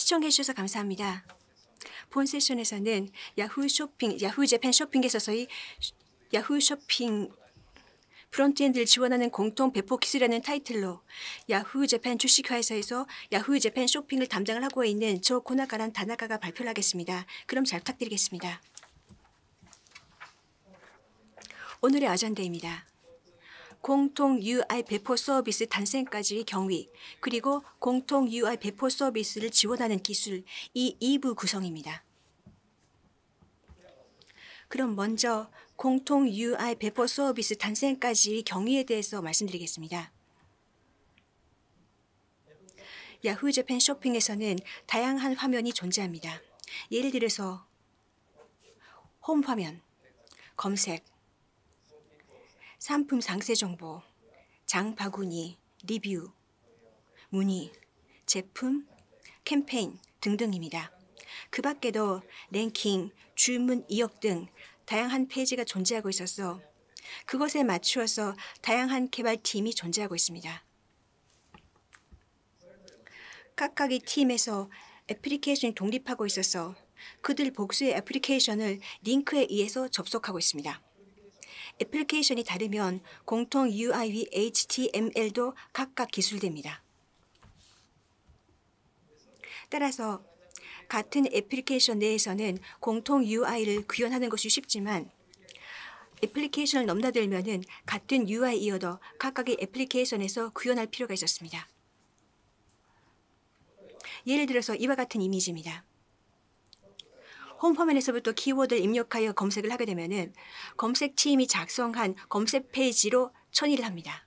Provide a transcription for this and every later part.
시청해주셔서 감사합니다. 본 세션에서는 야후 쇼핑, 야후 재팬 쇼핑에서의 야후 쇼핑 프론트엔드를 지원하는 공통 배포 기술이라는 타이틀로 야후 재팬 주식회사에서 야후 재팬 쇼핑을 담당을 하고 있는 조 코나카란 다나카가 발표를 하겠습니다. 그럼 잘 부탁드리겠습니다. 오늘의 아젠다입니다. 공통 UI 배포 서비스 탄생까지의 경위, 그리고 공통 UI 배포 서비스를 지원하는 기술, 이 2부 구성입니다. 그럼 먼저 공통 UI 배포 서비스 탄생까지의 경위에 대해서 말씀드리겠습니다. 야후 재팬 쇼핑에서는 다양한 화면이 존재합니다. 예를 들어서 홈 화면, 검색, 상품 상세 정보, 장바구니, 리뷰, 문의, 제품, 캠페인 등등입니다. 그 밖에도 랭킹, 주문 이역 등 다양한 페이지가 존재하고 있어서 그것에 맞추어서 다양한 개발팀이 존재하고 있습니다. 각각의 팀에서 애플리케이션이 독립하고 있어서 그들 복수의 애플리케이션을 링크에 의해서 접속하고 있습니다. 애플리케이션이 다르면 공통 u i 위 HTML도 각각 기술됩니다. 따라서 같은 애플리케이션 내에서는 공통 UI를 구현하는 것이 쉽지만 애플리케이션을 넘나들면은 같은 UI이어도 각각의 애플리케이션에서 구현할 필요가 있었습니다. 예를 들어서 이와 같은 이미지입니다. 홈화면에서부터 키워드를 입력하여 검색을 하게 되면 검색 팀이 작성한 검색 페이지로 천의를 합니다.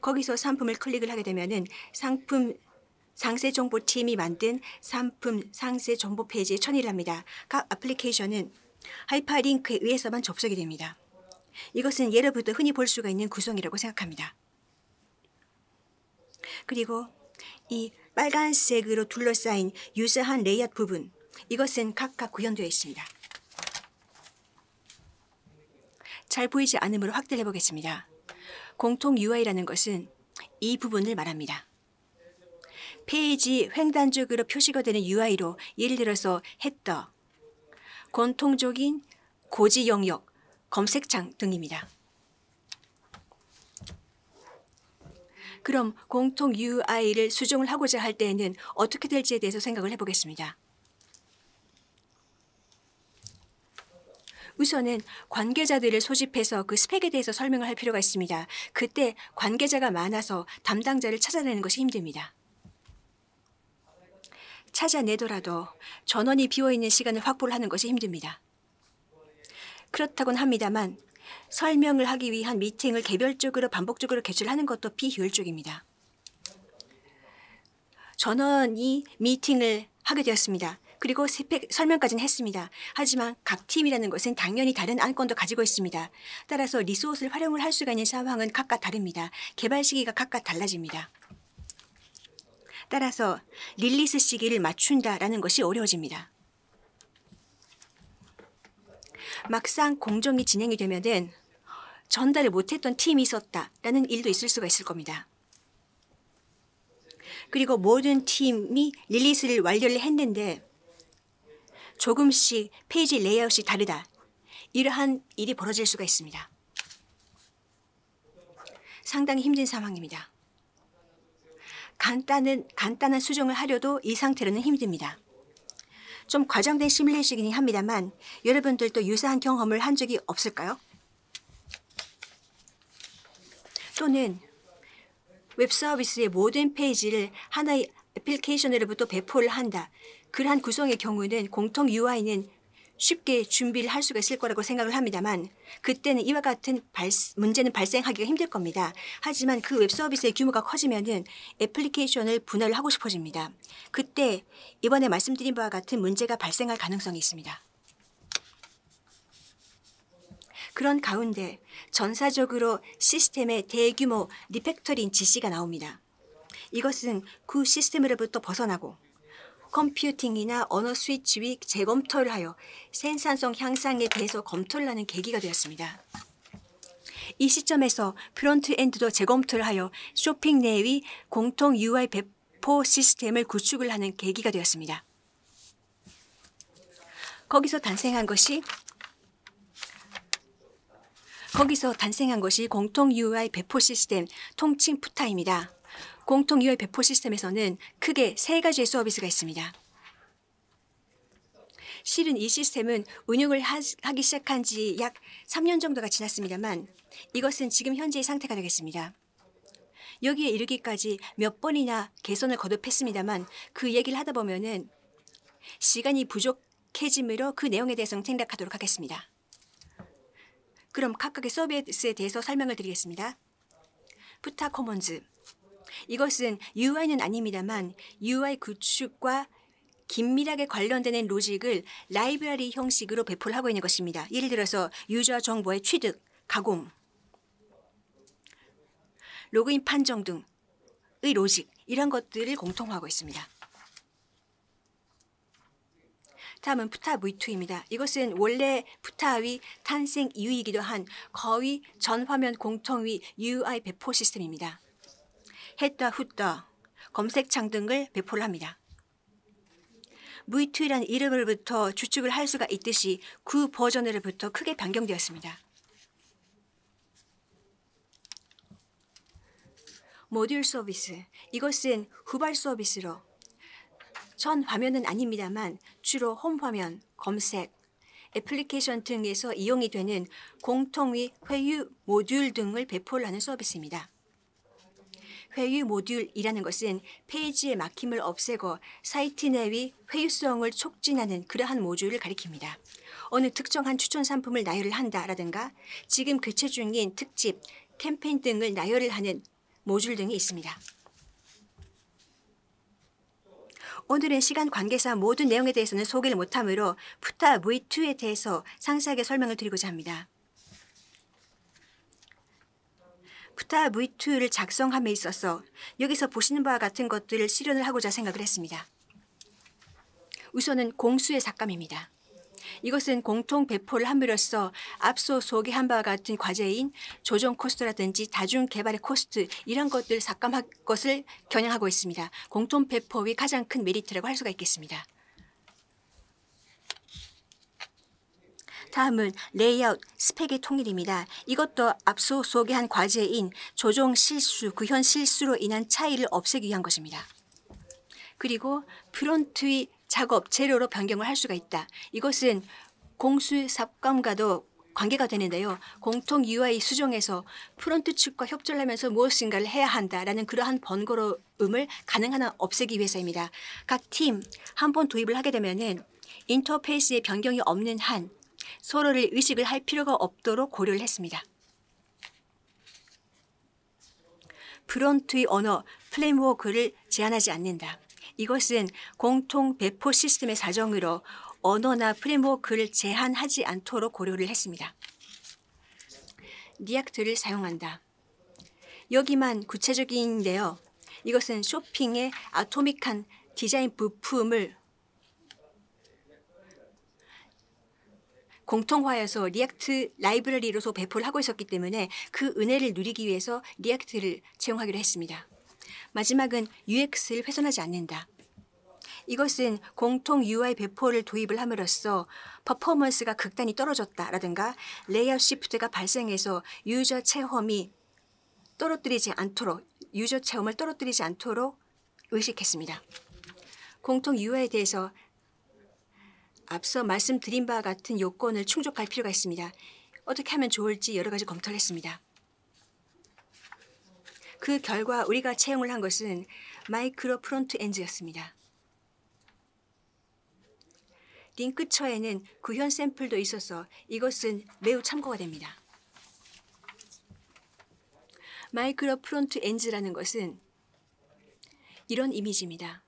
거기서 상품을 클릭을 하게 되면 상품 상세 정보 팀이 만든 상품 상세 정보 페이지에 천의를 합니다. 각 애플리케이션은 하이퍼링크에 의해서만 접속이 됩니다. 이것은 예로부터 흔히 볼 수가 있는 구성이라고 생각합니다. 그리고 이 빨간색으로 둘러싸인 유사한 레이아웃 부분 이것은 각각 구현되어 있습니다. 잘 보이지 않음으로 확대해 보겠습니다. 공통 UI라는 것은 이 부분을 말합니다. 페이지 횡단적으로 표시가 되는 UI로 예를 들어서 헤더, 권통적인 고지 영역, 검색창 등입니다. 그럼 공통 UI를 수정을 하고자 할 때에는 어떻게 될지에 대해서 생각을 해보겠습니다. 우선은 관계자들을 소집해서 그 스펙에 대해서 설명을 할 필요가 있습니다. 그때 관계자가 많아서 담당자를 찾아내는 것이 힘듭니다. 찾아내더라도 전원이 비어있는 시간을 확보를 하는 것이 힘듭니다. 그렇다곤 합니다만 설명을 하기 위한 미팅을 개별적으로 반복적으로 개최를 하는 것도 비효율적입니다. 전원이 미팅을 하게 되었습니다. 그리고 설명까지는 했습니다. 하지만 각 팀이라는 것은 당연히 다른 안건도 가지고 있습니다. 따라서 리소스를 활용을 할 수가 있는 상황은 각각 다릅니다. 개발 시기가 각각 달라집니다. 따라서 릴리스 시기를 맞춘다라는 것이 어려워집니다. 막상 공정이 진행이 되면은 전달을 못했던 팀이 있었다라는 일도 있을 수가 있을 겁니다. 그리고 모든 팀이 릴리스를 완료를 했는데 조금씩 페이지 레이아웃이 다르다. 이러한 일이 벌어질 수가 있습니다. 상당히 힘든 상황입니다. 간단한, 간단한 수정을 하려도 이 상태로는 힘듭니다. 좀 과장된 시뮬레이션이긴 합니다만 여러분들도 유사한 경험을 한 적이 없을까요? 또는 웹 서비스의 모든 페이지를 하나의 애플리케이션으로부터 배포를 한다. 그러한 구성의 경우는 공통 UI는 쉽게 준비를 할 수가 있을 거라고 생각을 합니다만 그때는 이와 같은 발, 문제는 발생하기가 힘들 겁니다. 하지만 그 웹서비스의 규모가 커지면은 애플리케이션을 분할을 하고 싶어집니다. 그때 이번에 말씀드린 바와 같은 문제가 발생할 가능성이 있습니다. 그런 가운데 전사적으로 시스템의 대규모 리팩터링 지시가 나옵니다. 이것은 그 시스템으로부터 벗어나고 컴퓨팅이나 언어 스위치 위 재검토를 하여 생산성 향상에 대해서 검토를 하는 계기가 되었습니다. 이 시점에서 프론트엔드도 재검토를 하여 쇼핑 내의 공통 UI 배포 시스템을 구축을 하는 계기가 되었습니다. 거기서 탄생한 것이 거기서 탄생한 것이 공통 UI 배포 시스템 통칭 푸타입니다. 공통 이월 배포 시스템에서는 크게 세 가지의 서비스가 있습니다. 실은 이 시스템은 운영을 하기 시작한 지 약 3년 정도가 지났습니다만 이것은 지금 현재의 상태가 되겠습니다. 여기에 이르기까지 몇 번이나 개선을 거듭했습니다만 그 얘기를 하다 보면은 시간이 부족해짐으로 그 내용에 대해서는 생략하도록 하겠습니다. 그럼 각각의 서비스에 대해서 설명을 드리겠습니다. 푸타 코먼즈 이것은 UI는 아닙니다만 UI 구축과 긴밀하게 관련되는 로직을 라이브러리 형식으로 배포를 하고 있는 것입니다. 예를 들어서 유저 정보의 취득, 가공, 로그인 판정 등의 로직 이런 것들을 공통화하고 있습니다. 다음은 푸타 무이입니다 이것은 원래 푸타의 탄생 이유이기도 한 거의 전화면 공통의 UI 배포 시스템입니다. 했다 후다 검색창 등을 배포를 합니다. 무이투이라는 이름으로부터 주축을 할 수가 있듯이 그 버전으로부터 크게 변경되었습니다. 모듈 서비스 이것은 후발 서비스로 전 화면은 아닙니다만 주로 홈 화면, 검색, 애플리케이션 등에서 이용이 되는 공통위 회유 모듈 등을 배포 하는 서비스입니다. 회유 모듈이라는 것은 페이지의 막힘을 없애고 사이트 내의 회유성을 촉진하는 그러한 모듈을 가리킵니다. 어느 특정한 추천 상품을 나열을 한다라든가 지금 개최 중인 특집, 캠페인 등을 나열을 하는 모듈 등이 있습니다. 오늘은 시간 관계상 모든 내용에 대해서는 소개를 못하므로 푸타 V2에 대해서 상세하게 설명을 드리고자 합니다. 부타 V2를 작성함에 있어서 여기서 보시는 바와 같은 것들을 실현을 하고자 생각을 했습니다. 우선은 공수의 삭감입니다. 이것은 공통 배포를 함으로써 앞서 소개한 바와 같은 과제인 조정 코스트라든지 다중 개발의 코스트 이런 것들 삭감할 것을 겨냥하고 있습니다. 공통 배포의 가장 큰 메리트라고 할 수가 있겠습니다. 다음은 레이아웃, 스펙의 통일입니다. 이것도 앞서 소개한 과제인 조정 실수, 구현 실수로 인한 차이를 없애기 위한 것입니다. 그리고 프론트의 작업 재료로 변경을 할 수가 있다. 이것은 공수 삽감과도 관계가 되는데요. 공통 UI 수정에서 프론트 측과 협조를 하면서 무엇인가를 해야 한다라는 그러한 번거로움을 가능한 한 없애기 위해서입니다. 각 팀 한 번 도입을 하게 되면은 인터페이스에 변경이 없는 한 서로를 의식을 할 필요가 없도록 고려를 했습니다. 프론트의 언어 플레임워크를 제한하지 않는다. 이것은 공통 배포 시스템의 사정으로 언어나 프레임워크를 제한하지 않도록 고려를 했습니다. 리액트를 사용한다. 여기만 구체적인데요. 이것은 쇼핑의 아토믹한 디자인 부품을 공통화여서 리액트 라이브러리로서 배포를 하고 있었기 때문에 그 은혜를 누리기 위해서 리액트를 채용하기로 했습니다. 마지막은 UX를 훼손하지 않는다. 이것은 공통 UI 배포를 도입을 함으로써 퍼포먼스가 극단히 떨어졌다라든가 레이아웃 시프트가 발생해서 유저 체험이 떨어뜨리지 않도록 유저 체험을 떨어뜨리지 않도록 의식했습니다. 공통 UI에 대해서 앞서 말씀드린 바와 같은 요건을 충족할 필요가 있습니다. 어떻게 하면 좋을지 여러 가지 검토를 했습니다. 그 결과 우리가 채용을 한 것은 마이크로 프론트 엔즈였습니다. 링크처에는 구현 샘플도 있어서 이것은 매우 참고가 됩니다. 마이크로 프론트 엔즈라는 것은 이런 이미지입니다.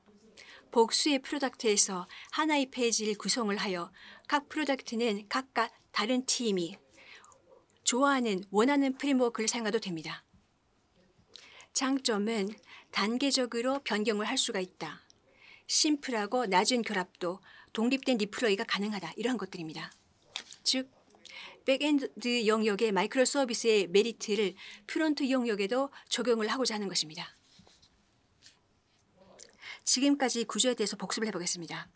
복수의 프로덕트에서 하나의 페이지를 구성을 하여 각 프로덕트는 각각 다른 팀이 좋아하는 원하는 프리임워크를 사용해도 됩니다. 장점은 단계적으로 변경을 할 수가 있다. 심플하고 낮은 결합도 독립된 디플로이가 가능하다. 이러한 것들입니다. 즉 백엔드 영역의 마이크로 서비스의 메리트를 프론트 영역에도 적용을 하고자 하는 것입니다. 지금까지 구조에 대해서 복습을 해보겠습니다.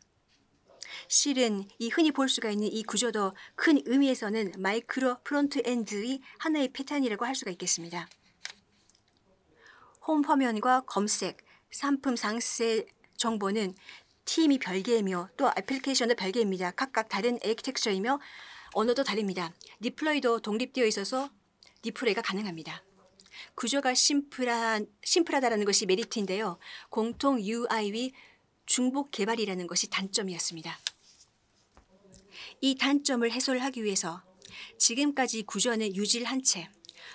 실은 이 흔히 볼 수가 있는 이 구조도 큰 의미에서는 마이크로 프론트 엔드의 하나의 패턴이라고 할 수가 있겠습니다. 홈 화면과 검색, 상품 상세 정보는 팀이 별개이며 또 애플리케이션도 별개입니다. 각각 다른 아키텍처이며 언어도 다릅니다. 디플로이도 독립되어 있어서 디플레이가 가능합니다. 구조가 심플한 심플하다라는 것이 메리트인데요. 공통 UI의 중복 개발이라는 것이 단점이었습니다. 이 단점을 해소하기 위해서 지금까지 구조안 유지한 채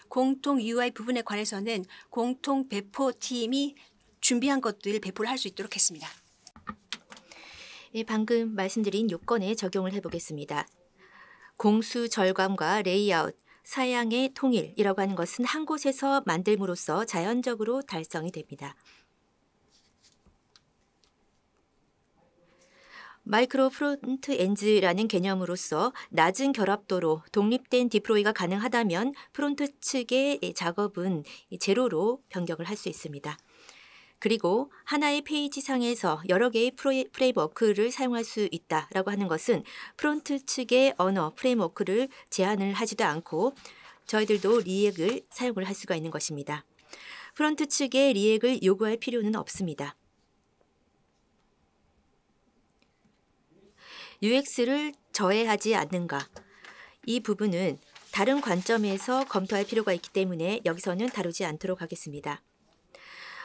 공통 UI 부분에 관해서는 공통 배포팀이 준비한 것들을 배포를 할 수 있도록 했습니다. 예, 방금 말씀드린 요건에 적용을 해보겠습니다. 공수 절감과 레이아웃, 사양의 통일이라고 하는 것은 한 곳에서 만들므로써 자연적으로 달성이 됩니다. 마이크로 프론트 엔즈라는 개념으로서 낮은 결합도로 독립된 디플로이가 가능하다면 프론트 측의 작업은 제로로 변경을 할 수 있습니다. 그리고 하나의 페이지 상에서 여러 개의 프레, 임워크를 사용할 수 있다라고 하는 것은 프론트 측의 언어 프레임워크를 제한을 하지도 않고 저희들도 리액을 사용을 할 수가 있는 것입니다. 프론트 측에 리액을 요구할 필요는 없습니다. UX를 저해하지 않는가. 이 부분은 다른 관점에서 검토할 필요가 있기 때문에 여기서는 다루지 않도록 하겠습니다.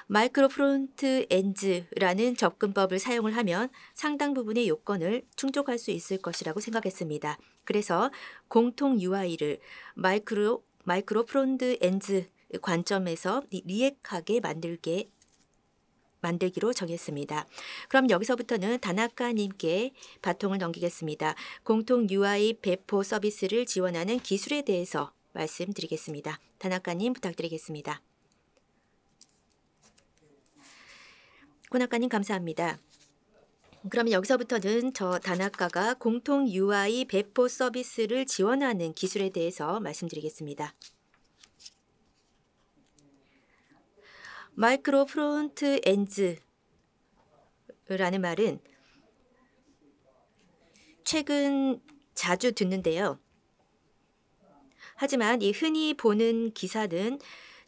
마이크로 프론트 엔즈라는 접근법을 사용을 하면 상당 부분의 요건을 충족할 수 있을 것이라고 생각했습니다. 그래서 공통 UI를 마이크로 마이크로 프론트 엔즈 관점에서 리액하게 만들게 만들기로 정했습니다. 그럼 여기서부터는 다나카님께 바통을 넘기겠습니다. 공통 UI 배포 서비스를 지원하는 기술에 대해서 말씀드리겠습니다. 다나카님 부탁드리겠습니다. 고낙가님 감사합니다. 그러면 여기서부터는 저 단학가가 공통 UI 배포 서비스를 지원하는 기술에 대해서 말씀드리겠습니다. 마이크로 프론트 엔즈라는 말은 최근 자주 듣는데요. 하지만 이 흔히 보는 기사는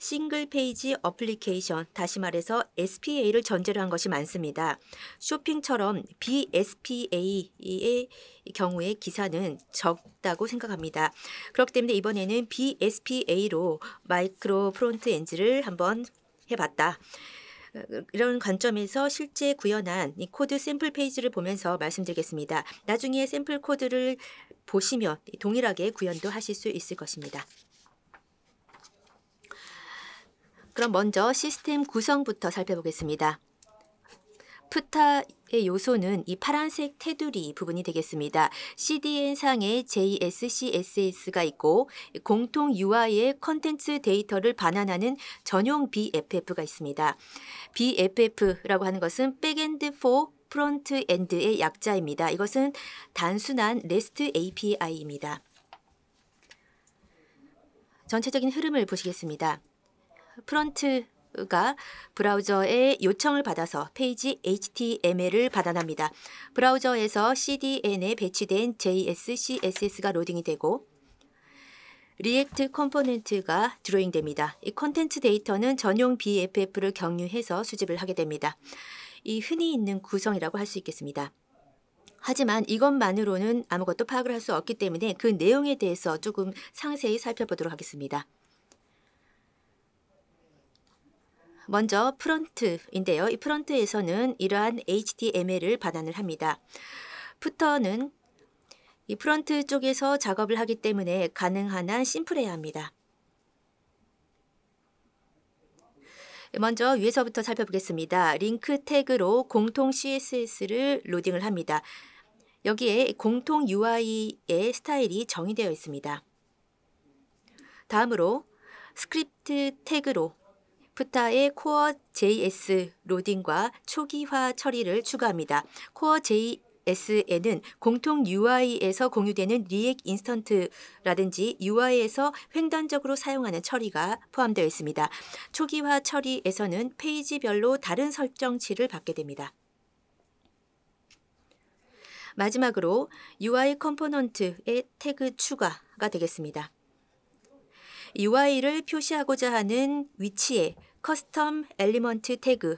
싱글 페이지 어플리케이션, 다시 말해서 SPA를 전제로 한 것이 많습니다. 쇼핑처럼 BSPA의 경우의 기사는 적다고 생각합니다. 그렇기 때문에 이번에는 BSPA로 마이크로 프론트 엔지를 한번 해봤다. 이런 관점에서 실제 구현한 이 코드 샘플 페이지를 보면서 말씀드리겠습니다. 나중에 샘플 코드를 보시면 동일하게 구현도 하실 수 있을 것입니다. 그럼 먼저 시스템 구성부터 살펴보겠습니다. 푸타의 요소는 이 파란색 테두리 부분이 되겠습니다. CDN상에 JSCSS가 있고 공통 UI의 컨텐츠 데이터를 반환하는 전용 BFF가 있습니다. BFF라고 하는 것은 백엔드 4 프론트 엔드의 약자입니다. 이것은 단순한 REST API입니다. 전체적인 흐름을 보시겠습니다. 프런트가 브라우저에 요청을 받아서 페이지 HTML을 받아납니다. 브라우저에서 CDN에 배치된 JS, CSS가 로딩이 되고 리액트 컴포넌트가 드로잉됩니다. 이 콘텐츠 데이터는 전용 BFF를 경유해서 수집을 하게 됩니다. 이 흔히 있는 구성이라고 할 수 있겠습니다. 하지만 이것만으로는 아무것도 파악을 할 수 없기 때문에 그 내용에 대해서 조금 상세히 살펴보도록 하겠습니다. 먼저 프론트인데요이프론트에서는 이러한 HTML을 반환을 합니다. 푸터는 이 프런트 쪽에서 작업을 하기 때문에 가능한 한 심플해야 합니다. 먼저 위에서부터 살펴보겠습니다. 링크 태그로 공통 CSS를 로딩을 합니다. 여기에 공통 UI의 스타일이 정의되어 있습니다. 다음으로 스크립트 태그로 프타의 코어 JS 로딩과 초기화 처리를 추가합니다. 코어 JS s n 공통 UI에서 공유되는 리액 인스턴트라든지 UI에서 횡단적으로 사용하는 처리가 포함되어 있습니다. 초기화 처리에서는 페이지별로 다른 설정치를 받게 됩니다. 마지막으로 UI 컴포넌트의 태그 추가가 되겠습니다. UI를 표시하고자 하는 위치에 커스텀 엘리먼트 태그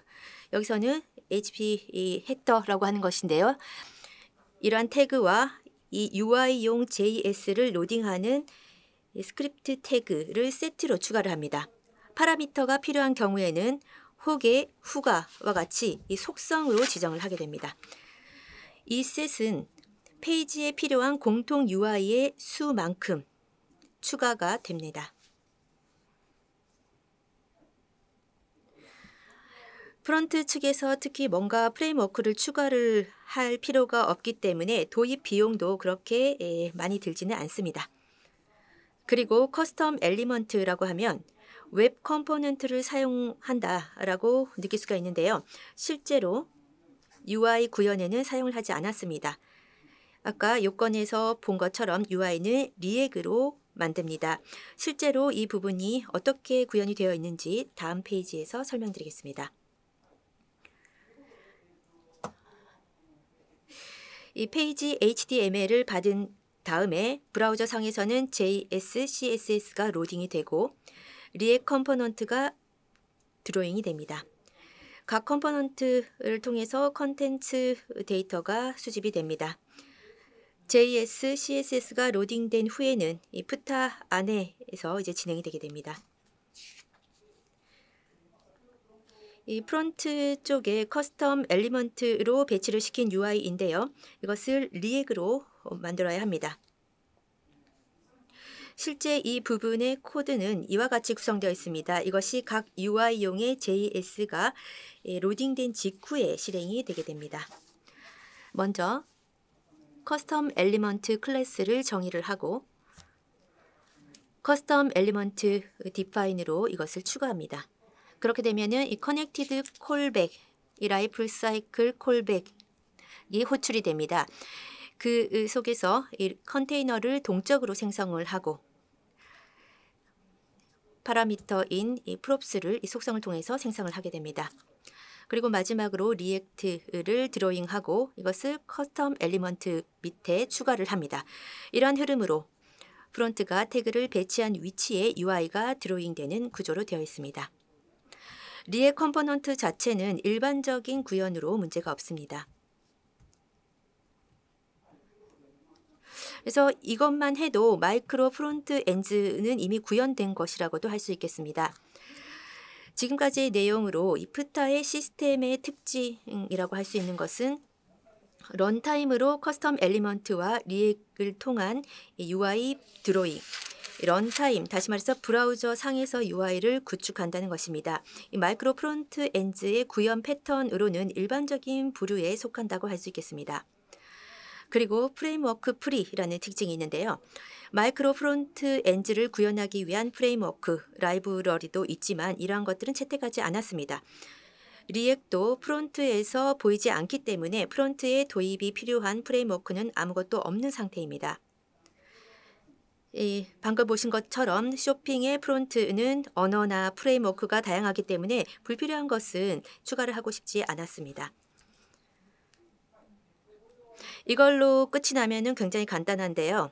여기서는 HP 헤터라고 하는 것인데요. 이러한 태그와 이 UI용 JS를 로딩하는 스크립트 태그를 세트로 추가를 합니다. 파라미터가 필요한 경우에는 혹의 후가와 같이 이 속성으로 지정을 하게 됩니다. 이 셋은 페이지에 필요한 공통 UI의 수만큼 추가가 됩니다. 프런트 측에서 특히 뭔가 프레임워크를 추가를 할 필요가 없기 때문에 도입 비용도 그렇게 예, 많이 들지는 않습니다. 그리고 커스텀 엘리먼트라고 하면 웹 컴포넌트를 사용한다라고 느낄 수가 있는데요. 실제로 UI 구현에는 사용을 하지 않았습니다. 아까 요건에서 본 것처럼 UI는 리액으로 만듭니다. 실제로 이 부분이 어떻게 구현이 되어 있는지 다음 페이지에서 설명드리겠습니다. 이 페이지 HTML을 받은 다음에 브라우저 상에서는 JS, CSS가 로딩이 되고 리액 컴포넌트가 드로잉이 됩니다. 각 컴포넌트를 통해서 컨텐츠 데이터가 수집이 됩니다. JS, CSS가 로딩된 후에는 이 푸타 안에서 이제 진행이 되게 됩니다. 이 프론트 쪽에 커스텀 엘리먼트로 배치를 시킨 UI인데요. 이것을 리액으로 어, 만들어야 합니다. 실제 이 부분의 코드는 이와 같이 구성되어 있습니다. 이것이 각 UI용의 JS가 예, 로딩된 직후에 실행이 되게 됩니다. 먼저 커스텀 엘리먼트 클래스를 정의를 하고 커스텀 엘리먼트 디파인으로 이것을 추가합니다. 그렇게 되면은 이 커넥티드 콜백, 이 라이프 사이클 콜백이 호출이 됩니다. 그 속에서 이 컨테이너를 동적으로 생성을 하고 파라미터인 이 프롭스를 이 속성을 통해서 생성을 하게 됩니다. 그리고 마지막으로 리액트를 드로잉하고 이것을 커스텀 엘리먼트 밑에 추가를 합니다. 이런 흐름으로 프론트가 태그를 배치한 위치에 UI가 드로잉되는 구조로 되어 있습니다. 리의 컴포넌트 자체는 일반적인 구현으로 문제가 없습니다. 그래서 이것만 해도 마이크로 프론트 엔즈는 이미 구현된 것이라고도 할 수 있겠습니다. 지금까지의 내용으로 이프타의 시스템의 특징이라고 할 수 있는 것은 런타임으로 커스텀 엘리먼트와 리액을 통한 UI 드로잉, 런타임, 다시 말해서 브라우저 상에서 UI를 구축한다는 것입니다. 마이크로 프론트 엔즈의 구현 패턴으로는 일반적인 부류에 속한다고 할 수 있겠습니다. 그리고 프레임워크 프리라는 특징이 있는데요. 마이크로 프론트 엔지를 구현하기 위한 프레임워크 라이브러리도 있지만 이러한 것들은 채택하지 않았습니다. 리액도 프론트에서 보이지 않기 때문에 프론트에 도입이 필요한 프레임워크는 아무것도 없는 상태입니다. 이 예, 방금 보신 것처럼 쇼핑의 프론트는 언어나 프레임워크가 다양하기 때문에 불필요한 것은 추가를 하고 싶지 않았습니다. 이걸로 끝이 나면 굉장히 간단한데요.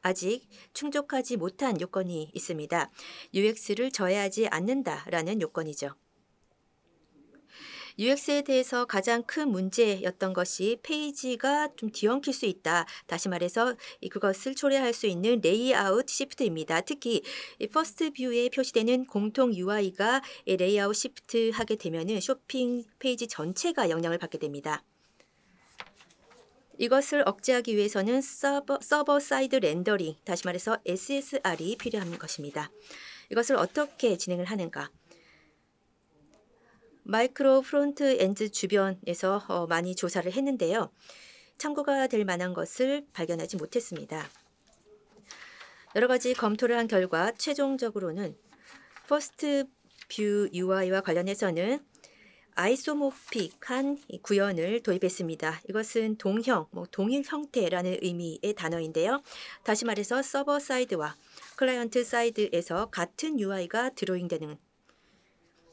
아직 충족하지 못한 요건이 있습니다. UX를 저해하지 않는다라는 요건이죠. UX에 대해서 가장 큰 문제였던 것이 페이지가 좀 뒤엉킬 수 있다. 다시 말해서 그것을 초래할 수 있는 레이아웃 시프트입니다. 특히 퍼스트 뷰에 표시되는 공통 UI가 레이아웃 시프트 하게 되면 쇼핑 페이지 전체가 영향을 받게 됩니다. 이것을 억제하기 위해서는 서버, 서버 사이드 렌더링, 다시 말해서 SSR이 필요한 것입니다. 이것을 어떻게 진행을 하는가? 마이크로 프론트 엔즈 주변에서 어, 많이 조사를 했는데요. 참고가 될 만한 것을 발견하지 못했습니다. 여러 가지 검토를 한 결과 최종적으로는 퍼스트 뷰 UI와 관련해서는 아이소모픽한 구현을 도입했습니다. 이것은 동형, 뭐 동일 형태라는 의미의 단어인데요. 다시 말해서 서버 사이드와 클라이언트 사이드에서 같은 UI가 드로잉되는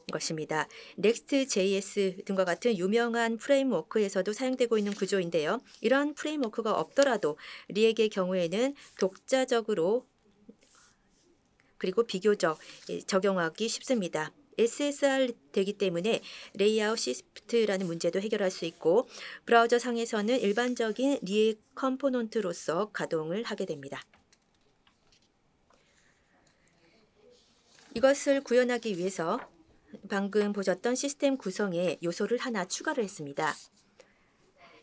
것입니다. Next.js 등과 같은 유명한 프레임워크에서도 사용되고 있는 구조인데요. 이런 프레임워크가 없더라도 리액의 경우에는 독자적으로 그리고 비교적 예, 적용하기 쉽습니다. SSR 되기 때문에 레이아웃 시프트라는 문제도 해결할 수 있고 브라우저 상에서는 일반적인 리액 컴포넌트로서 가동을 하게 됩니다. 이것을 구현하기 위해서 방금 보셨던 시스템 구성에 요소를 하나 추가를 했습니다.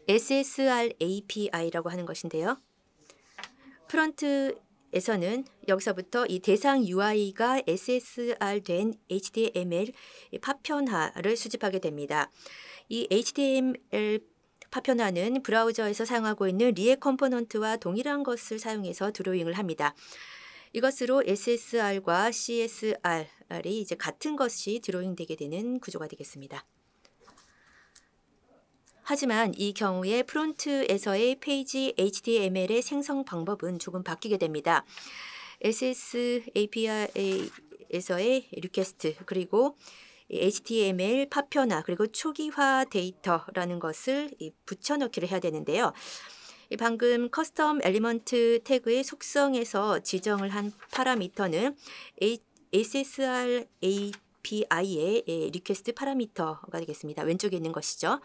SSR API라고 하는 것인데요. 프런트에서는 여기서부터 이 대상 UI가 SSR 된 HTML 파편화를 수집하게 됩니다. 이 HTML 파편화는 브라우저에서 사용하고 있는 리액 컴포넌트와 동일한 것을 사용해서 드로잉을 합니다. 이것으로 SSR과 CSR이 이제 같은 것이 드로잉되게 되는 구조가 되겠습니다. 하지만 이 경우에 프론트에서의 페이지 HTML의 생성 방법은 조금 바뀌게 됩니다. SS API에서의 리퀘스트 그리고 HTML 파편화 그리고 초기화 데이터라는 것을 붙여넣기를 해야 되는데요. 방금 커스텀 엘리먼트 태그의 속성에서 지정을 한 파라미터는 SSR API의 예, 리퀘스트 파라미터가 되겠습니다. 왼쪽에 있는 것이죠.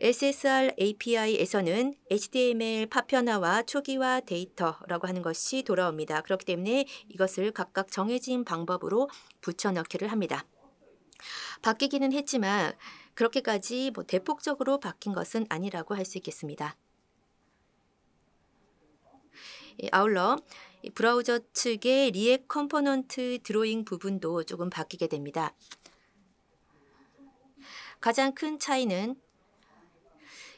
SSR API에서는 HTML 파편화와 초기화 데이터라고 하는 것이 돌아옵니다. 그렇기 때문에 이것을 각각 정해진 방법으로 붙여넣기를 합니다. 바뀌기는 했지만 그렇게까지 뭐 대폭적으로 바뀐 것은 아니라고 할 수 있겠습니다. 아울러 브라우저 측의 리액 컴포넌트 드로잉 부분도 조금 바뀌게 됩니다. 가장 큰 차이는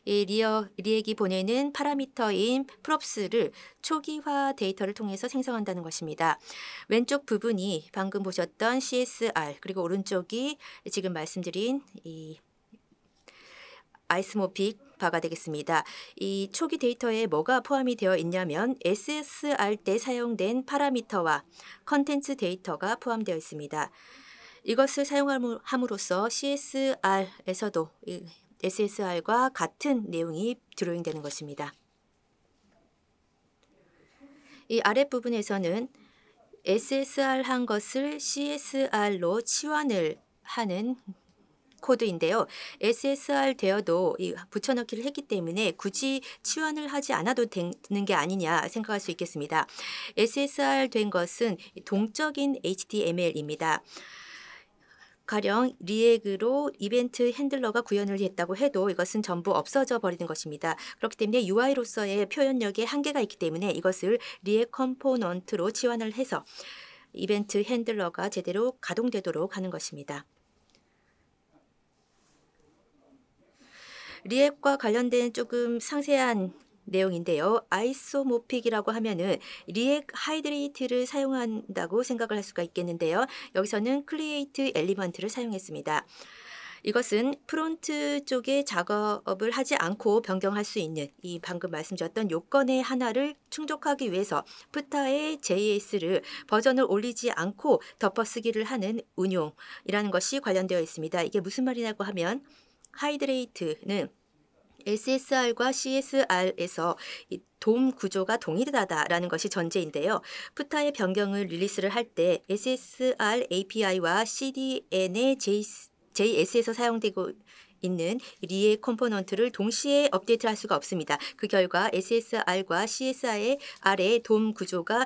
이 리어, 리액이 보내는 파라미터인 프롭스를 초기화 데이터를 통해서 생성한다는 것입니다. 왼쪽 부분이 방금 보셨던 CSR 그리고 오른쪽이 지금 말씀드린 이 아이스모픽 바가 되겠습니다. 이 초기 데이터에 뭐가 포함이 되어 있냐면 SSR 때 사용된 파라미터와 컨텐츠 데이터가 포함되어 있습니다. 이것을 사용함으로써 CSR에서도 SSR과 같은 내용이 드로잉되는 것입니다. 이 아랫부분에서는 SSR 한 것을 CSR로 치환을 하는 코드인데요. SSR 되어도 붙여넣기를 했기 때문에 굳이 치환을 하지 않아도 되는 게 아니냐 생각할 수 있겠습니다. SSR 된 것은 동적인 HTML입니다. 가령 리액으로 이벤트 핸들러가 구현을 했다고 해도 이것은 전부 없어져 버리는 것입니다. 그렇기 때문에 UI로서의 표현력에 한계가 있기 때문에 이것을 리액 컴포넌트로 치환을 해서 이벤트 핸들러가 제대로 가동되도록 하는 것입니다. 리액과 관련된 조금 상세한 내용인데요. 아이소모픽이라고 하면은 리액 하이드레이트를 사용한다고 생각을 할 수가 있겠는데요. 여기서는 클리에이트 엘리먼트를 사용했습니다. 이것은 프론트 쪽에 작업을 하지 않고 변경할 수 있는 이 방금 말씀드렸던 요건의 하나를 충족하기 위해서 프타의 JS를 버전을 올리지 않고 덮어쓰기를 하는 운용이라는 것이 관련되어 있습니다. 이게 무슨 말이냐고 하면 하이드레이트는 SSR과 CSR에서 도움 구조가 동일하다라는 것이 전제인데요. 푸타의 변경을 릴리스를 할 때 SSR API와 CDN의 JS에서 사용되고 있는 리의 컴포넌트를 동시에 업데이트할 수가 없습니다. 그 결과 SSR과 CSR의 아래 구조가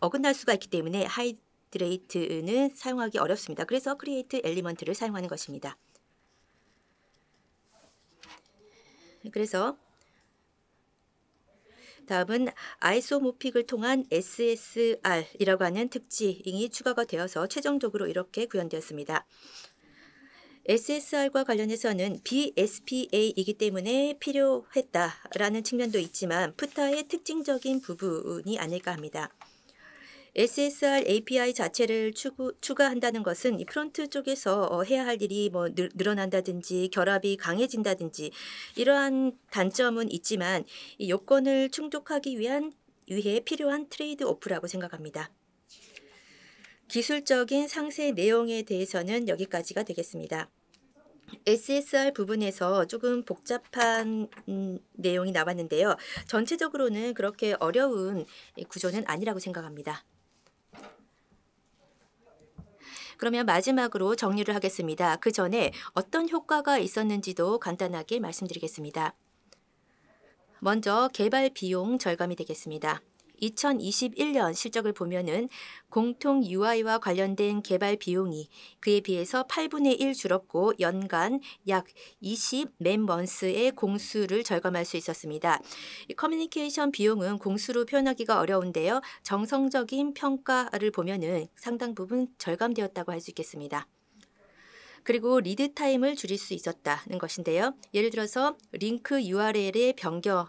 어긋날 수가 있기 때문에 하이드레이트는 사용하기 어렵습니다. 그래서 크리에이트 엘리먼트를 사용하는 것입니다. 그래서 다음은 아이소모픽을 통한 SSR이라고 하는 특징이 추가가 되어서 최종적으로 이렇게 구현되었습니다. SSR과 관련해서는 BSPA이기 때문에 필요했다라는 측면도 있지만 푸타의 특징적인 부분이 아닐까 합니다. SSR API 자체를 추구, 추가한다는 것은 이 프론트 쪽에서 어, 해야 할 일이 뭐 늘, 늘어난다든지 결합이 강해진다든지 이러한 단점은 있지만 이 요건을 충족하기 위한 위해 필요한 트레이드 오프라고 생각합니다. 기술적인 상세 내용에 대해서는 여기까지가 되겠습니다. SSR 부분에서 조금 복잡한 음, 내용이 나왔는데요. 전체적으로는 그렇게 어려운 구조는 아니라고 생각합니다. 그러면 마지막으로 정리를 하겠습니다. 그 전에 어떤 효과가 있었는지도 간단하게 말씀드리겠습니다. 먼저 개발 비용 절감이 되겠습니다. 2021년 실적을 보면은 공통 UI와 관련된 개발 비용이 그에 비해서 8분의 1 줄었고 연간 약 20맨 먼스의 공수를 절감할 수 있었습니다. 커뮤니케이션 비용은 공수로 표현하기가 어려운데요. 정성적인 평가를 보면은 상당 부분 절감되었다고 할 수 있겠습니다. 그리고 리드 타임을 줄일 수 있었다는 것인데요. 예를 들어서 링크 URL의 변경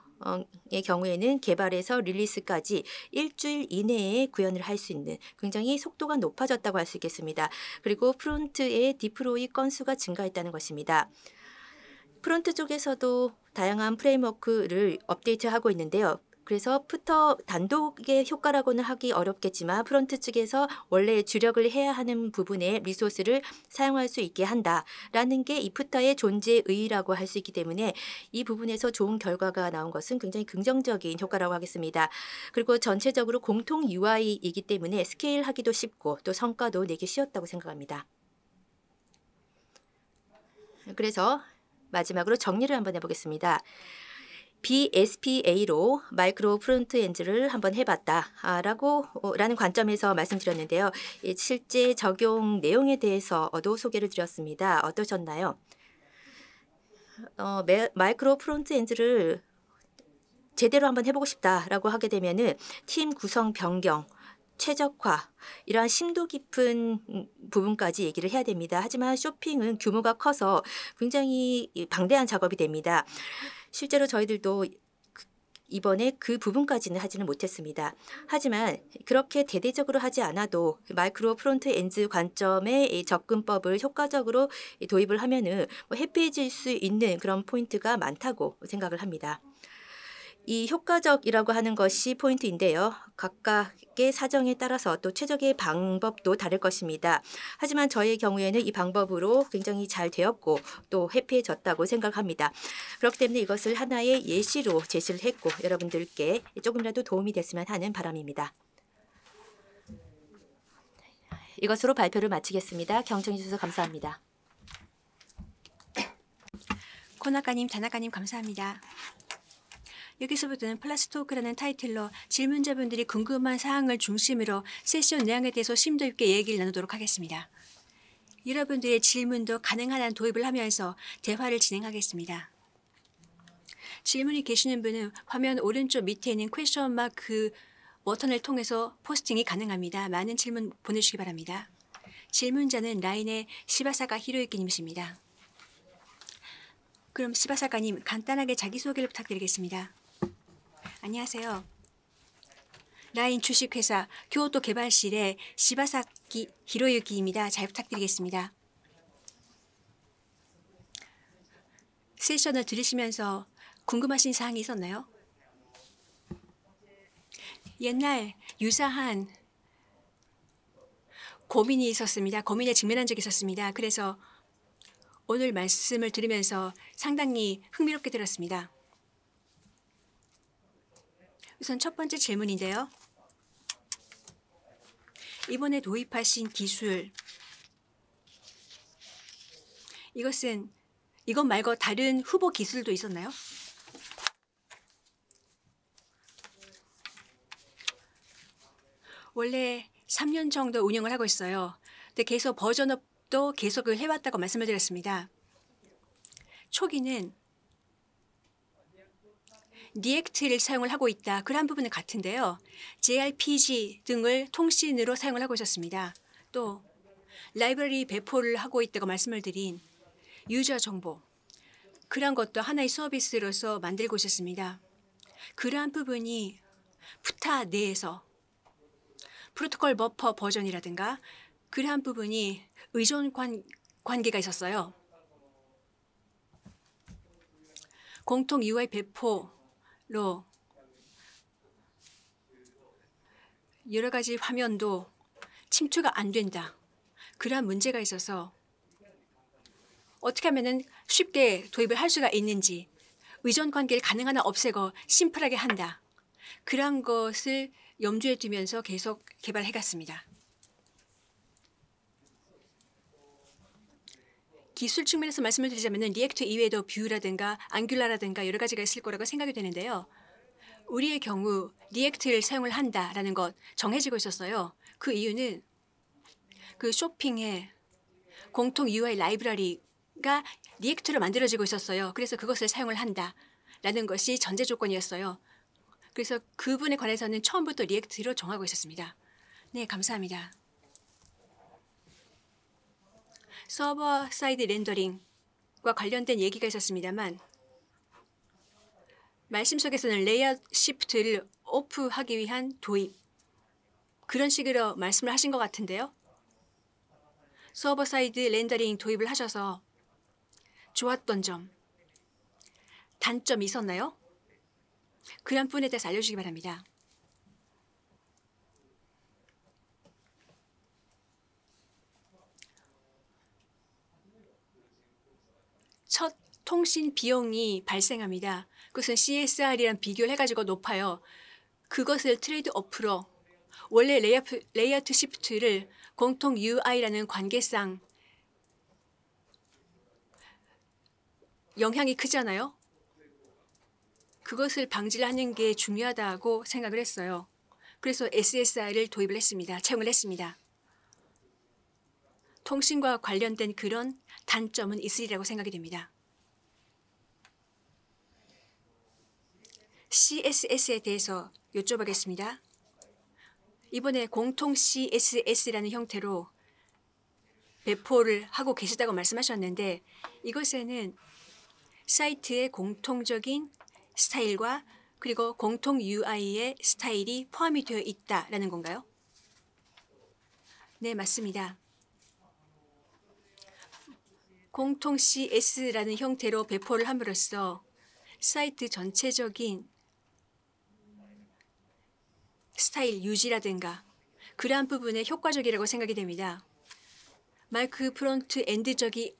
의 경우에는 개발에서 릴리스까지 일주일 이내에 구현을 할 수 있는 굉장히 속도가 높아졌다고 할 수 있겠습니다. 그리고 프론트의 디플로이 건수가 증가했다는 것입니다. 프론트 쪽에서도 다양한 프레임워크를 업데이트하고 있는데요. 그래서 푸터 단독의 효과라고는 하기 어렵겠지만 프론트 측에서 원래 주력을 해야 하는 부분에 리소스를 사용할 수 있게 한다라는 게이 푸터의 존재의 의의라고 할 수 있기 때문에 이 부분에서 좋은 결과가 나온 것은 굉장히 긍정적인 효과라고 하겠습니다. 그리고 전체적으로 공통 UI이기 때문에 스케일하기도 쉽고 또 성과도 내기 쉬웠다고 생각합니다. 그래서 마지막으로 정리를 한번 해보겠습니다. BSPA로 마이크로 프론트엔드를 한번 해봤다라고 아, 어, 라는 관점에서 말씀드렸는데요. 실제 적용 내용에 대해서도 소개를 드렸습니다. 어떠셨나요? 어, 마이크로 프론트엔드를 제대로 한번 해보고 싶다라고 하게 되면팀 구성 변경, 최적화 이러한 심도 깊은 부분까지 얘기를 해야 됩니다. 하지만 쇼핑은 규모가 커서 굉장히 방대한 작업이 됩니다. 실제로 저희들도 그, 이번에 그 부분까지는 하지는 못했습니다. 하지만 그렇게 대대적으로 하지 않아도 그 마이크로 프론트 엔즈 관점의 접근법을 효과적으로 도입을 하면은 뭐 해피해질 수 있는 그런 포인트가 많다고 생각을 합니다. 이 효과적이라고 하는 것이 포인트인데요. 각각의 사정에 따라서 또 최적의 방법도 다를 것입니다. 하지만 저의 경우에는 이 방법으로 굉장히 잘 되었고 또 해피해졌다고 생각합니다. 그렇기 때문에 이것을 하나의 예시로 제시를 했고 여러분들께 조금이라도 도움이 됐으면 하는 바람입니다. 이것으로 발표를 마치겠습니다. 경청해 주셔서 감사합니다. 코나카님, 자나카님 감사합니다. 여기서부터는 플라스토크라는 타이틀로 질문자분들이 궁금한 사항을 중심으로 세션 내용에 대해서 심도 있게 얘기를 나누도록 하겠습니다. 여러분들의 질문도 가능한 한 도입을 하면서 대화를 진행하겠습니다. 질문이 계시는 분은 화면 오른쪽 밑에 있는 퀘션 마크 그 버튼을 통해서 포스팅이 가능합니다. 많은 질문 보내주시기 바랍니다. 질문자는 라인의 시바사가 히로이키님이십니다. 그럼 시바사가님 간단하게 자기소개를 부탁드리겠습니다. 안녕하세요. 라인 주식회사 교토 개발실의 시바사키 히로유기입니다. 잘 부탁드리겠습니다. 세션을 들으시면서 궁금하신 사항이 있었나요? 옛날 유사한 고민이 있었습니다. 고민에 직면한 적이 있었습니다. 그래서 오늘 말씀을 들으면서 상당히 흥미롭게 들었습니다. 우선 첫 번째 질문인데요. 이번에 도입하신 기술 이것은 이것 말고 다른 후보 기술도 있었나요? 원래 3년 정도 운영을 하고 있어요. 근데 계속 버전업도 계속을 해왔다고 말씀을 드렸습니다. 초기는 니액트를 사용을 하고 있다. 그러한 부분은 같은데요. JRPG 등을 통신으로 사용을 하고 있었습니다. 또 라이브러리 배포를 하고 있다고 말씀을 드린 유저 정보 그러한 것도 하나의 서비스로서 만들고 있었습니다. 그러한 부분이 푸타 내에서 프로토콜 버퍼 버전이라든가 그러한 부분이 의존 관, 관계가 있었어요. 공통 UI 배포 로 여러 가지 화면도 침투가 안 된다. 그러한 문제가 있어서 어떻게 하면 쉽게 도입을 할 수가 있는지 의존 관계를 가능한 한 없애고 심플하게 한다. 그러한 것을 염두에 두면서 계속 개발해 갔습니다. 기술 측면에서 말씀을 드리자면 리액트 이외에도 뷰라든가 앙귤라라든가 여러 가지가 있을 거라고 생각이 되는데요. 우리의 경우 리액트를 사용을 한다라는 것 정해지고 있었어요. 그 이유는 그 쇼핑의 공통 UI 라이브러리가 리액트로 만들어지고 있었어요. 그래서 그것을 사용을 한다라는 것이 전제 조건이었어요. 그래서 그 분에 관해서는 처음부터 리액트로 정하고 있었습니다. 네, 감사합니다. 서버 사이드 렌더링과 관련된 얘기가 있었습니다만 말씀 속에서는 레이아웃 시프트를 오프하기 위한 도입 그런 식으로 말씀을 하신 것 같은데요. 서버 사이드 렌더링 도입을 하셔서 좋았던 점, 단점이 있었나요? 그런 분에 대해서 알려주시기 바랍니다. 첫 통신 비용이 발생합니다. 그것은 CSR이랑 비교를 해가지고 높아요. 그것을 트레이드 오프로 원래 레이아프, 레이아웃 시프트를 공통 UI라는 관계상 영향이 크잖아요. 그것을 방지를 하는 게 중요하다고 생각을 했어요. 그래서 s s i 를 도입을 했습니다. 채용을 했습니다. 통신과 관련된 그런 단점은 있으리라고 생각이 됩니다. CSS에 대해서 여쭤보겠습니다. 이번에 공통 CSS라는 형태로 배포를 하고 계시다고 말씀하셨는데 이것에는 사이트의 공통적인 스타일과 그리고 공통 UI의 스타일이 포함이 되어 있다라는 건가요? 네, 맞습니다. 공통 CS라는 형태로 배포를 함으로써 사이트 전체적인 스타일 유지라든가 그러한 부분에 효과적이라고 생각이 됩니다. 마이크 프론트 엔드적이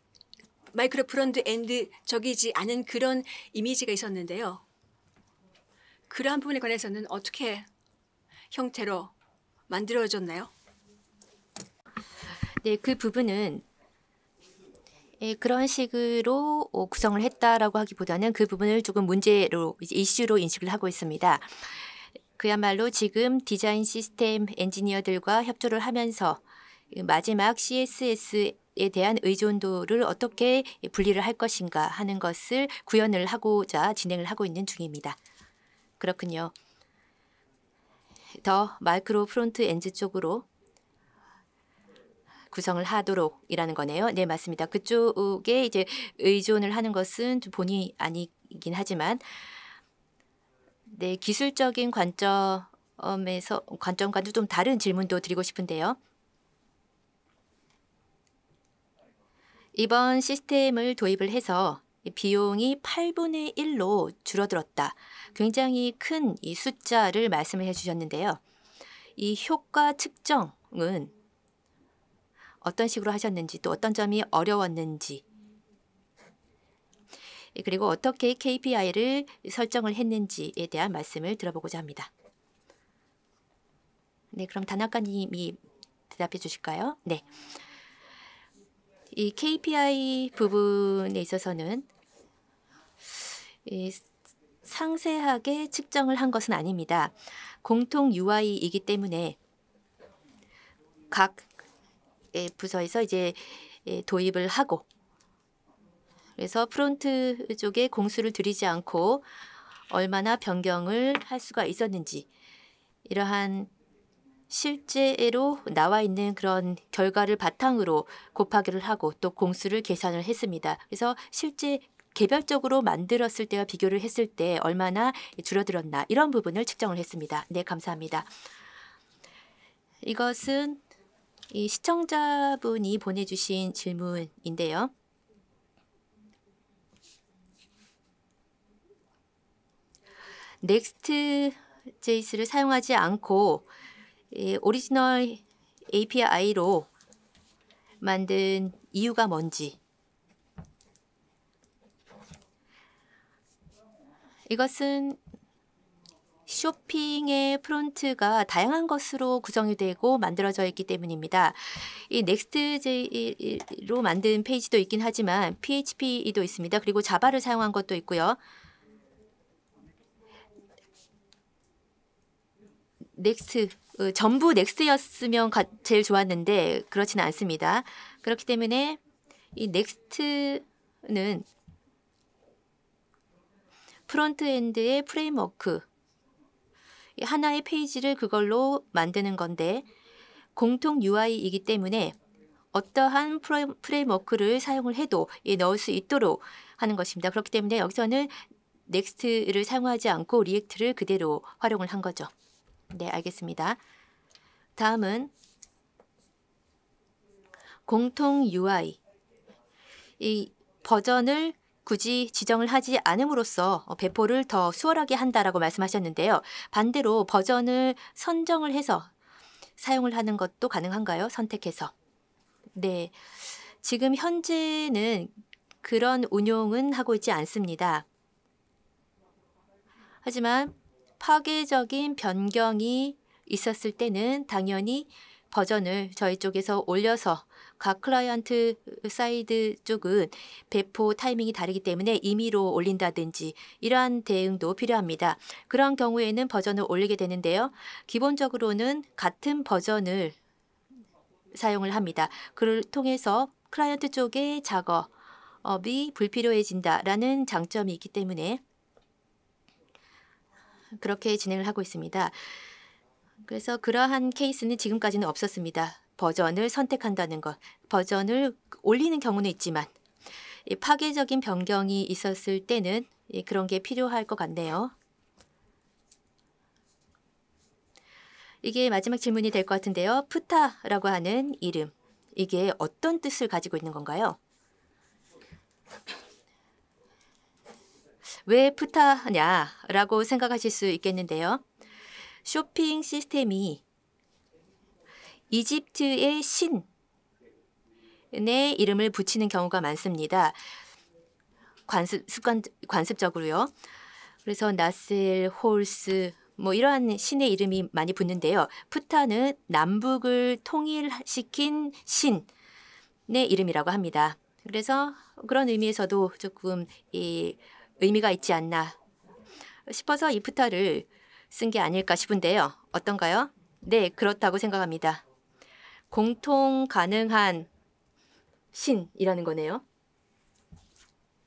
마이크로 프론트 엔드적이지 않은 그런 이미지가 있었는데요. 그러한 부분에 관해서는 어떻게 형태로 만들어졌나요? 네, 그 부분은 예, 그런 식으로 어, 구성을 했다라고 하기보다는 그 부분을 조금 문제로 이슈로 인식을 하고 있습니다. 그야말로 지금 디자인 시스템 엔지니어들과 협조를 하면서 마지막 CSS 에 대한 의존도를 어떻게 분리를 할 것인가 하는 것을 구현을 하고자 진행을 하고 있는 중입니다. 그렇군요. 더 마이크로 프론트 엔드 쪽으로 구성을 하도록이라는 거네요. 네, 맞습니다. 그쪽에 이제 의존을 하는 것은 본의 아니긴 하지만 네, 기술적인 관점에서 관점과도 좀 다른 질문도 드리고 싶은데요. 이번 시스템을 도입을 해서 비용이 8분의 1로 줄어들었다. 굉장히 큰 이 숫자를 말씀 해주셨는데요. 이 효과 측정은 어떤 식으로 하셨는지 또 어떤 점이 어려웠는지 예, 그리고 어떻게 KPI를 설정을 했는지에 대한 말씀을 들어보고자 합니다. 네, 그럼 단학가님이 대답해 주실까요? 네. 이 KPI 부분에 있어서는 상세하게 측정을 한 것은 아닙니다. 공통 UI이기 때문에 각 예, 부서에서 이제 예, 도입을 하고 그래서 프론트 쪽에 공수를 들이지 않고 얼마나 변경을 할 수가 있었는지 이러한 실제로 나와 있는 그런 결과를 바탕으로 곱하기를 하고 또 공수를 계산을 했습니다. 그래서 실제 개별적으로 만들었을 때와 비교를 했을 때 얼마나 줄어들었나 이런 부분을 측정을 했습니다. 네, 감사합니다. 이것은 이 시청자분이 보내주신 질문인데요. 넥스트 제이를 사용하지 않고 오리지널 API로 만든 이유가 뭔지 이것은 쇼핑의 프론트가 다양한 것으로 구성이 되고 만들어져 있기 때문입니다. 이 넥스트J로 만든 페이지도 있긴 하지만 PHP도 있습니다. 그리고 자바를 사용한 것도 있고요. 넥스트 어, 전부 넥스트였으면 제일 좋았는데 그렇지는 않습니다. 그렇기 때문에 이 넥스트는 프론트엔드의 프레임워크 하나의 페이지를 그걸로 만드는 건데 공통 UI이기 때문에 어떠한 프레임워크를 사용을 해도 넣을 수 있도록 하는 것입니다. 그렇기 때문에 여기서는 넥스트를 사용하지 않고 리액트를 그대로 활용을 한 거죠. 네, 알겠습니다. 다음은 공통 UI 이 버전을 굳이 지정을 하지 않음으로써 어, 배포를 더 수월하게 한다라고 말씀하셨는데요. 반대로 버전을 선정을 해서 사용을 하는 것도 가능한가요? 선택해서. 네. 지금 현재는 그런 운용은 하고 있지 않습니다. 하지만 파괴적인 변경이 있었을 때는 당연히 버전을 저희 쪽에서 올려서 각 클라이언트 사이드 쪽은 배포 타이밍이 다르기 때문에 임의로 올린다든지 이러한 대응도 필요합니다. 그런 경우에는 버전을 올리게 되는데요. 기본적으로는 같은 버전을 사용을 합니다. 그를 통해서 클라이언트 쪽의 작업이 불필요해진다라는 장점이 있기 때문에 그렇게 진행을 하고 있습니다. 그래서 그러한 케이스는 지금까지는 없었습니다. 버전을 선택한다는 것, 버전을 올리는 경우는 있지만 파괴적인 변경이 있었을 때는 예, 그런 게 필요할 것 같네요. 이게 마지막 질문이 될 것 같은데요. 푸타라고 하는 이름, 이게 어떤 뜻을 가지고 있는 건가요? 왜 푸타냐라고 생각하실 수 있겠는데요. 쇼핑 시스템이 이집트의 신의 네, 이름을 붙이는 경우가 많습니다. 관습 습관 관습적으로요. 그래서 나셀, 홀스 뭐 이러한 신의 이름이 많이 붙는데요. 푸타는 남북을 통일시킨 신의 네, 이름이라고 합니다. 그래서 그런 의미에서도 조금 이 의미가 있지 않나 싶어서 이 푸타를 쓴 게 아닐까 싶은데요. 어떤가요? 네, 그렇다고 생각합니다. 공통 가능한 신이라는 거네요.